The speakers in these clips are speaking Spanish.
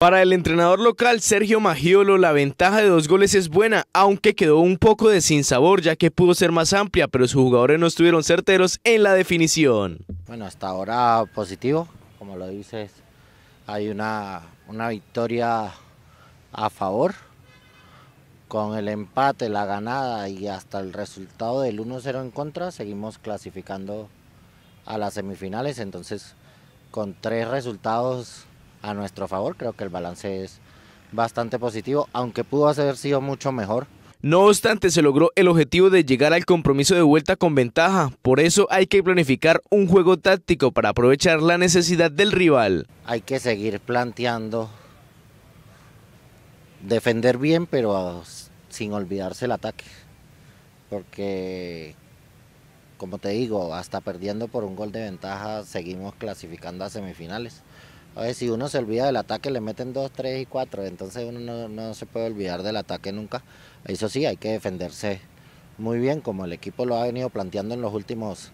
Para el entrenador local Sergio Magiolo, la ventaja de dos goles es buena, aunque quedó un poco de sinsabor, ya que pudo ser más amplia, pero sus jugadores no estuvieron certeros en la definición. Bueno, hasta ahora positivo, como lo dices, hay una, una victoria a favor. Con el empate, la ganada y hasta el resultado del 1-0 en contra, seguimos clasificando a las semifinales. Entonces, con tres resultados a nuestro favor. Creo que el balance es bastante positivo, aunque pudo haber sido mucho mejor. No obstante, se logró el objetivo de llegar al compromiso de vuelta con ventaja. Por eso hay que planificar un juego táctico para aprovechar la necesidad del rival. Hay que seguir planteando, defender bien, pero sin olvidarse el ataque. Porque, como te digo, hasta perdiendo por un gol de ventaja, seguimos clasificando a semifinales. A ver, si uno se olvida del ataque, le meten dos, tres y cuatro. Entonces uno no, se puede olvidar del ataque nunca. Eso sí, hay que defenderse muy bien, como el equipo lo ha venido planteando en los últimos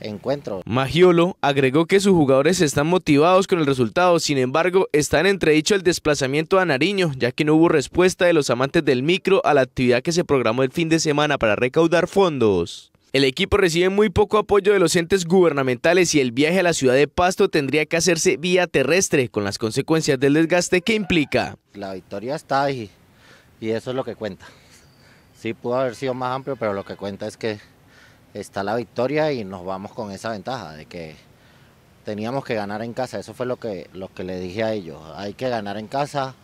encuentros. Magiolo agregó que sus jugadores están motivados con el resultado, sin embargo, están entredicho el desplazamiento a Nariño, ya que no hubo respuesta de los amantes del micro a la actividad que se programó el fin de semana para recaudar fondos. El equipo recibe muy poco apoyo de los entes gubernamentales y el viaje a la ciudad de Pasto tendría que hacerse vía terrestre, con las consecuencias del desgaste que implica. La victoria está ahí y eso es lo que cuenta. Sí pudo haber sido más amplio, pero lo que cuenta es que está la victoria y nos vamos con esa ventaja de que teníamos que ganar en casa. Eso fue lo que, lo que le dije a ellos. Hay que ganar en casa.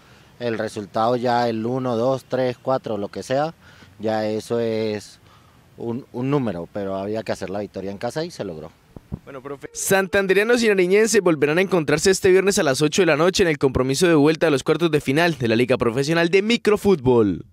El resultado ya el 1, 2, 3, 4, lo que sea, ya eso es un, número, pero había que hacer la victoria en casa y se logró. Bueno, profe. Santanderianos y Nariñense volverán a encontrarse este viernes a las 8 de la noche en el compromiso de vuelta a los cuartos de final de la Liga Profesional de Microfútbol.